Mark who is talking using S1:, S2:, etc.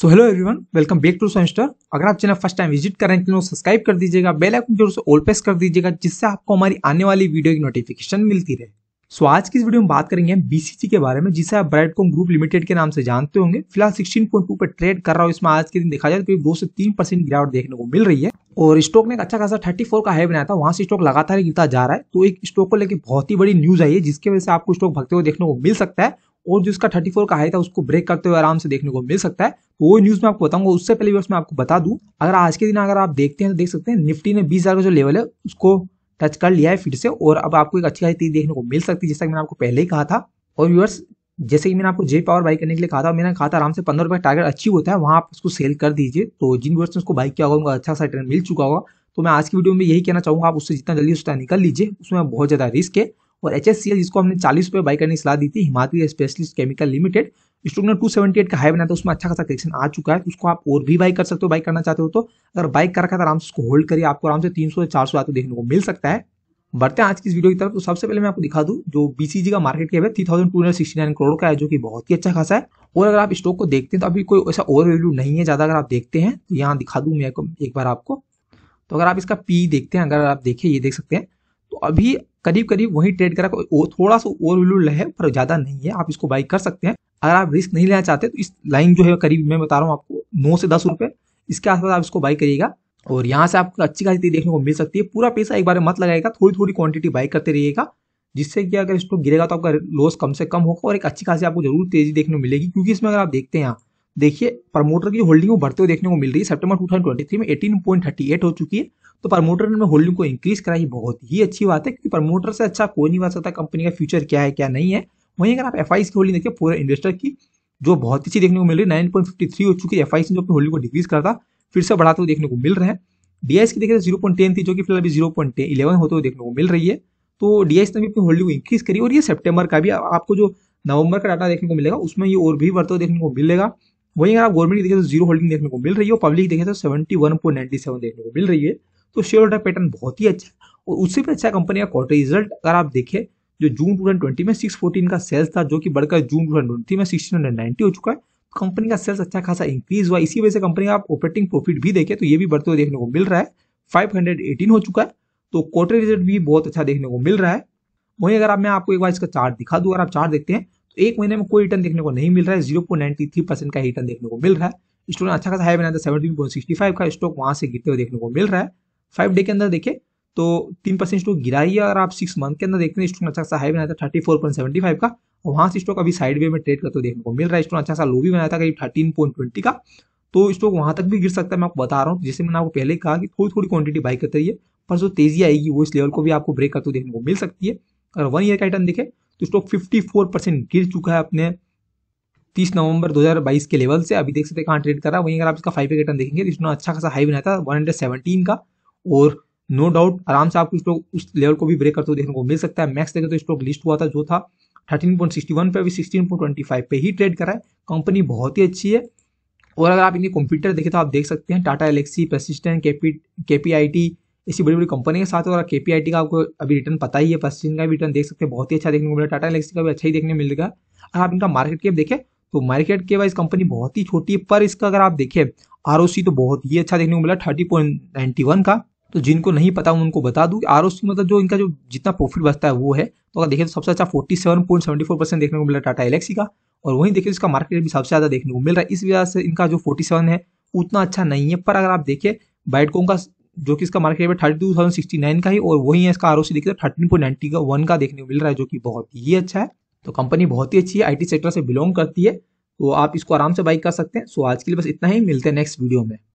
S1: so hello everyone welcome back to Censter अगर आप channel first time visit कर रहे हैं तो सब्सक्राइब कर दीजिएगा बेल आइकन जरूर से ऑल प्रेस कर दीजिएगा जिससे आपको हमारी आने वाली वीडियो की नोटिफिकेशन मिलती रहे सो so, आज की इस वीडियो में बात करेंगे बीसीसी के बारे में जिसे आप ब्राइटकॉम ग्रुप लिमिटेड के नाम से जानते होंगे फिलहाल 16.2 पर ट्रेड कर रहा हूँ इसमें आज के दिन देखा जाए तो दो से तीन परसेंट गिरावट देखने को मिल रही है और स्टॉक ने एक अच्छा खासा 34 का हाई बनाया था वहां से स्टॉक लगातार गिरता जा रहा है तो एक स्टॉक को लेकर बहुत ही बड़ी न्यूज आई है जिसकी वजह से आपको स्टॉक भगते हुए देखने को मिल सकता है और जो इसका थर्टी फोर का हाई था उसको ब्रेक करते हुए आराम से देखने को मिल सकता है तो वो न्यूज़ में आपको बताऊंगा उससे पहले वर्ष मैं आपको बता दूं अगर आज के दिन अगर आप देखते हैं तो देख सकते हैं निफ्टी ने बीस हज़ार का जो लेवल है उसको टच कर लिया है फिर से और अब आपको एक अच्छी खासी तेज देखने को मिल सकती है जैसा कि मैंने आपको पहले ही कहा था और व्यूअर्स जैसे कि मैंने आपको जे पावर बाई करने के लिए कहा था मैंने कहा था आराम से पंद्रह रुपये टारगेट अचीव होता है वहाँ आप उसको सेल कर दीजिए तो जिन व्यूअर्स ने उसको बाइक किया होगा उनका अच्छा सा रिटर्न मिल चुका होगा तो मैं आज की वीडियो में यही कहना चाहूँगा आप उससे जितना जल्दी उस निकल लीजिए उसमें बहुत ज़्यादा रिस्क है और एच जिसको हमने चालीस रुपये बाई करने की सलाह दी थी Himachal specialist chemical limited stock ने 278 का हाई बना था उसमें अच्छा खासा कलेक्शन आ चुका है उसको आप और भी बाई कर सकते हो बाई करना चाहते हो तो अगर बाइक कर रखा है तो आराम से उसको होल्ड करिए आपको आराम से सौ चार सौ आते देखने को मिल सकता है बढ़ते हैं आज की इस वीडियो की तरफ तो सबसे पहले मैं आपको दिखा दूँ जो बीसीजी का मार्केट कैप है three thousand two hundred sixty nine crore का है जो कि बहुत ही अच्छा खासा है और अगर आप स्टॉक को देखते हैं तो अभी कोई ऐसा ओवर वैल्यू नहीं है ज़्यादा अगर आप देखते हैं तो यहाँ दिखा दूँ मैं एक बार आपको तो अगर आप इसका पी देखते हैं अगर आप देखिए ये देख सकते हैं अभी करीब करीब वही ट्रेड करा थोड़ा सा ओवर वैल्यूड है पर ज्यादा नहीं है आप इसको बाई कर सकते हैं अगर आप रिस्क नहीं लेना चाहते तो इस लाइन जो है करीब मैं बता रहा हूँ आपको नौ से दस रुपए इसके आसपास आप इसको बाई करिएगा और यहाँ से आपको अच्छी खासी देखने को मिल सकती है पूरा पैसा एक बार मत लगाएगा थोड़ी थोड़ी क्वांटिटी बाई करते रहिएगा जिससे कि अगर स्टॉक गिरेगा तो आपका लॉस कम से कम होगा और एक अच्छी खासी आपको जरूर तेजी देखने को मिलेगी क्योंकि इसमें अगर आप देखते हैं यहाँ देखिए प्रमोटर की होल्डिंग को बढ़ते हुए देखने को मिल रही है सितंबर 2023 में 18.38 हो चुकी है तो प्रमोटर ने होल्डिंग को इंक्रीज कराई बहुत ही अच्छी बात है क्योंकि प्रमोटर से अच्छा कोई नहीं बता सकता कंपनी का फ्यूचर क्या है क्या नहीं है वहीं अगर आप एफ की होल्डिंग देखिए पूरे इन्वेस्टर की जो बहुत अच्छी देखने को मिल रही है नाइन हो चुकी है एफ ने जो अपनी होल्डिंग को डिक्रीज करता था फिर से बढ़ाते हुए देखने को मिल रहे हैं डीआईस की देखिए जीरो पॉइंट टेन थी जो कि फिलहाल अभी जीरो पॉइंट इलेवन होते हुए देखने को मिल रही है तो डीआईस ने भी अपनी होल्डिंग को इंक्रीज करी और ये सेप्टेम्बर का भी आपको जो नवंबर का डाटा देखने को मिलेगा उसमें ये और भी बढ़ते हुए देखने को मिलेगा वहीं अगर आप गवर्नमेंट की देखें तो जीरो होल्डिंग देखने को मिल रही है और पब्लिक देखें तो seventy one point ninety seven देखने को मिल रही है तो शेयर होल्डर पैटर्न बहुत ही अच्छा है और उससे भी अच्छा कंपनी का क्वार्टर रिजल्ट अगर आप देखें जो जून टू ट्वेंटी में सिक्स फोर्टीन का सेल्स था जो कि बढ़कर जून टू ट्वेंटी में सिक्सटीन हंड्रेड नाइन्टी हो चुका है कंपनी तो का सेल्स अच्छा खासा इंक्रीज हुआ इसी वजह से कंपनी का आप ऑपरेटिंग प्रॉफिट भी देखें तो ये भी बढ़ते हुए देखने को मिल रहा है 518 हो चुका है तो क्वार्टर रिजल्ट भी बहुत अच्छा देखने को मिल रहा है वहीं अगर आप मैं आपको एक बार इसका चार्ट दिखा दूँ अगर आप चार्ट देखते हैं तो एक महीने में कोई रिटर्न देखने को नहीं मिल रहा है जीरो पॉइंट थ्री परसेंट का रिटर्न देखने को मिल रहा है स्टॉक ने अच्छा खासा हाई बनाया था सेवेंटीन सिक्सटी फाइव का स्टॉक वहाँ से गिरते हुए देखने को मिल रहा है फाइव डे के अंदर देखे तो तीन परसेंट स्टॉक गिरा ही है और आप सिक्स मंथ के अंदर देखते हैं स्टॉक अच्छा खासा हाई बनाया था thirty four point seventy five का और वहाँ से स्टॉक अभी साइड वे में ट्रेड करते हुए देखने को मिल रहा है स्टॉक अच्छा खासा लो भी बनाया था करीब थर्टीन पॉइंट ट्वेंटी का तो स्टॉक वहाँ तक भी गिर सकता है मैं आपको बता रहा हूँ जैसे मैंने आपको पहले कहा कि थोड़ी थोड़ी क्वांटिटी बाई करते रहिए पर जो तेजी आएगी वो इस लेवल को भी आपको ब्रेक करते हुए देखने को मिल सकती है अगर वन ईयर का रिटर्न देखे तो स्टॉक 54 परसेंट गिर चुका है अपने 30 नवंबर 2022 के लेवल से अभी देख सकते हैं कहाँ ट्रेड कर रहा है वहीं अगर आप इसका फाइव रिटर्न देखेंगे तो इसने अच्छा खासा हाई बनाया था 117 का और नो डाउट आराम से आपको स्टॉक उस लेवल को भी ब्रेक करते हुए देखने को मिल सकता है मैक्स देखें तो स्टॉक लिस्ट हुआ था जो था 13.61 पे अभी 16.25 पे ही ट्रेड करा है कंपनी बहुत ही अच्छी है और अगर आप इनके कंप्यूटर देखें तो आप देख सकते हैं टाटा एलेक्सी प्रसिस्टेंट केपी केपीआईटी इसी बड़ी बड़ी कंपनी के साथ और के का आपको अभी रिटर्न पता ही है फर्स्ट का भी रिटर्न देख सकते हैं बहुत ही अच्छा देखने को मिला टाटा एलेक्सी का भी अच्छा ही देखने मिलेगा और आप इनका मार्केट कैप देखें तो मार्केट के वाइज कंपनी बहुत ही छोटी है पर इसका अगर आप देखें आर तो बहुत ही अच्छा देखने को मिला थर्टी पॉइंट वन का तो जिनको नहीं पता उनको बता दूँ आर मतलब जो इनका जो जितना प्रॉफिट बचता है वो है तो अगर देखें तो सबसे अच्छा forty seven point seventy four देखने को मिला टाटा एलेक्सी का और वहीं देखें तो इसका मार्केट भी सबसे ज़्यादा देखने को मिल रहा है इस वजह से इनका जो फोर्टी सेवन है उतना अच्छा नहीं है पर अगर आप देखें बाइटकॉम का जो कि इसका market rate thirty two thousand sixty nine का ही और वही है इसका आर ओ सी देखिए थर्टीन पॉइंट नाइनटी का वन का देखने को मिल रहा है जो कि बहुत ही अच्छा है तो कंपनी बहुत ही अच्छी है आईटी सेक्टर से बिलोंग करती है तो आप इसको आराम से बाइक कर सकते हैं सो आज के लिए बस इतना ही मिलते हैं नेक्स्ट वीडियो में